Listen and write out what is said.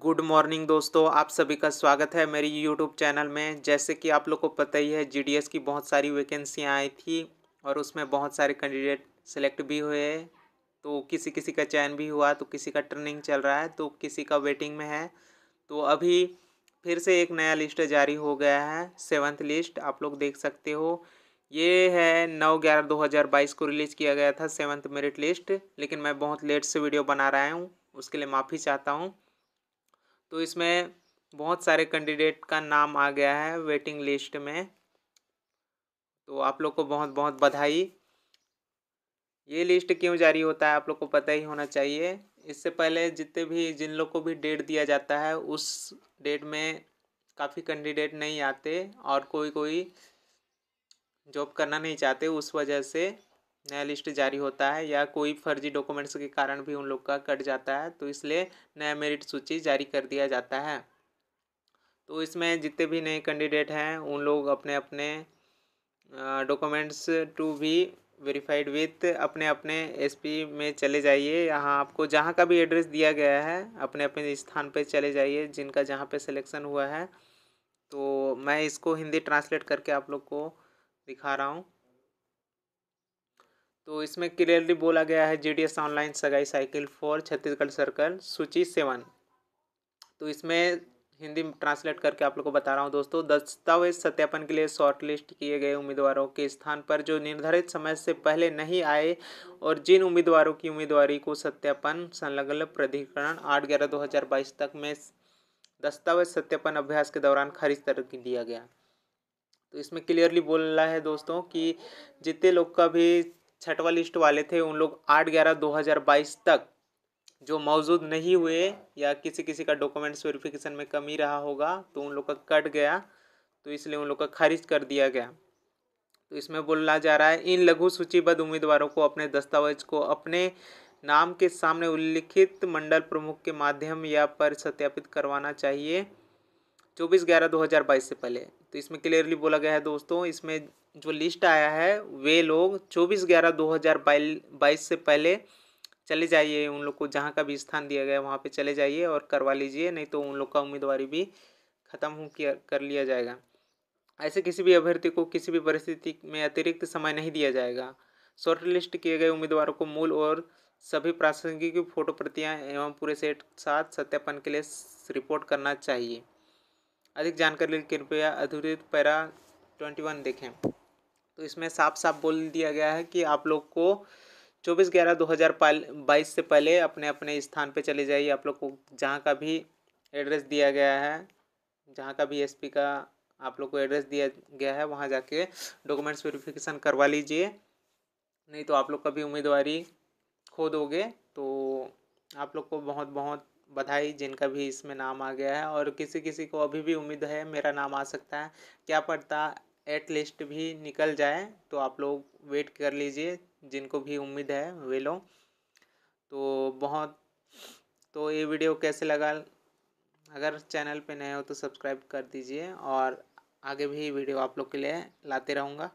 good morning दोस्तों आप सभी का स्वागत है मेरी यूट्यूब चैनल में जैसे कि आप लोग को पता ही है जी की बहुत सारी वैकेंसियाँ आई थी और उसमें बहुत सारे कैंडिडेट सेलेक्ट भी हुए तो किसी किसी का चयन भी हुआ तो किसी का ट्रेनिंग चल रहा है तो किसी का वेटिंग में है तो अभी फिर से एक नया लिस्ट जारी हो गया है सेवन्थ लिस्ट आप लोग देख सकते हो ये है नौ ग्यारह दो हज़ार बाईस को रिलीज़ किया गया था सेवन्थ मेरिट लिस्ट लेकिन मैं बहुत लेट से वीडियो बना रहा हूँ उसके लिए माफ़ी चाहता हूँ तो इसमें बहुत सारे कैंडिडेट का नाम आ गया है वेटिंग लिस्ट में तो आप लोग को बहुत बहुत बधाई ये लिस्ट क्यों जारी होता है आप लोग को पता ही होना चाहिए इससे पहले जितने भी जिन लोग को भी डेट दिया जाता है उस डेट में काफ़ी कैंडिडेट नहीं आते और कोई कोई जॉब करना नहीं चाहते उस वजह से नया लिस्ट जारी होता है या कोई फर्जी डॉक्यूमेंट्स के कारण भी उन लोग का कट जाता है तो इसलिए नया मेरिट सूची जारी कर दिया जाता है तो इसमें जितने भी नए कैंडिडेट हैं उन लोग अपने अपने डॉक्यूमेंट्स टू भी वेरीफाइड विथ अपने अपने एसपी में चले जाइए यहाँ आपको जहाँ का भी एड्रेस दिया गया है अपने अपने स्थान पर चले जाइए जिनका जहाँ पर सिलेक्शन हुआ है तो मैं इसको हिंदी ट्रांसलेट करके आप लोग को दिखा रहा हूँ तो इसमें क्लियरली बोला गया है जीडीएस ऑनलाइन सगाई साइकिल फॉर छत्तीसगढ़ सर्कल सूची सेवन तो इसमें हिंदी ट्रांसलेट करके आप लोग को बता रहा हूँ दोस्तों दस्तावेज सत्यापन के लिए शॉर्टलिस्ट किए गए उम्मीदवारों के स्थान पर जो निर्धारित समय से पहले नहीं आए और जिन उम्मीदवारों की उम्मीदवारी को सत्यापन संलग्न प्राधिकरण आठ ग्यारह दो हज़ार बाईस तक में दस्तावेज सत्यापन अभ्यास के दौरान खारिज कर दिया गया तो इसमें क्लियरली बोल रहा है दोस्तों कि जितने लोग का भी छठवा लिस्ट वाले थे उन लोग आठ ग्यारह दो हज़ार बाईस तक जो मौजूद नहीं हुए या किसी किसी का डॉक्यूमेंट्स वेरिफिकेशन में कमी रहा होगा तो उन लोग का कट गया तो इसलिए उन लोग का खारिज कर दिया गया तो इसमें बोला जा रहा है इन लघु सूचीबद्ध उम्मीदवारों को अपने दस्तावेज को अपने नाम के सामने उल्लिखित मंडल प्रमुख के माध्यम या पर सत्यापित करवाना चाहिए चौबीस ग्यारह दो हज़ार बाईस से पहले तो इसमें क्लियरली बोला गया है दोस्तों इसमें जो लिस्ट आया है वे लोग चौबीस ग्यारह दो हज़ार बाईस से पहले चले जाइए उन लोग को जहाँ का भी स्थान दिया गया वहाँ पे चले जाइए और करवा लीजिए नहीं तो उन लोग का उम्मीदवारी भी खत्म किया कर लिया जाएगा ऐसे किसी भी अभ्यर्थी को किसी भी परिस्थिति में अतिरिक्त समय नहीं दिया जाएगा शॉर्ट लिस्ट किए गए उम्मीदवारों को मूल और सभी प्रासंगिक फोटो प्रतियाँ एवं पूरे सेट साथ सत्यापन के लिए रिपोर्ट करना चाहिए अधिक जानकारी कृपया अधूरित पैरा ट्वेंटी वन देखें तो इसमें साफ साफ बोल दिया गया है कि आप लोग को चौबीस ग्यारह दो हज़ार बाईस से पहले अपने अपने स्थान पे चले जाइए आप लोग को जहाँ का भी एड्रेस दिया गया है जहाँ का भी एसपी का आप लोग को एड्रेस दिया गया है वहाँ जाके डॉक्यूमेंट्स वेरिफिकेशन करवा लीजिए नहीं तो आप लोग कभी उम्मीदवारी खो दोगे तो आप लोग को बहुत बहुत बधाई जिनका भी इसमें नाम आ गया है और किसी किसी को अभी भी उम्मीद है मेरा नाम आ सकता है क्या पड़ता एट लिस्ट भी निकल जाए तो आप लोग वेट कर लीजिए जिनको भी उम्मीद है वे लोग तो बहुत तो ये वीडियो कैसे लगा अगर चैनल पे नए हो तो सब्सक्राइब कर दीजिए और आगे भी वीडियो आप लोग के लिए लाते रहूँगा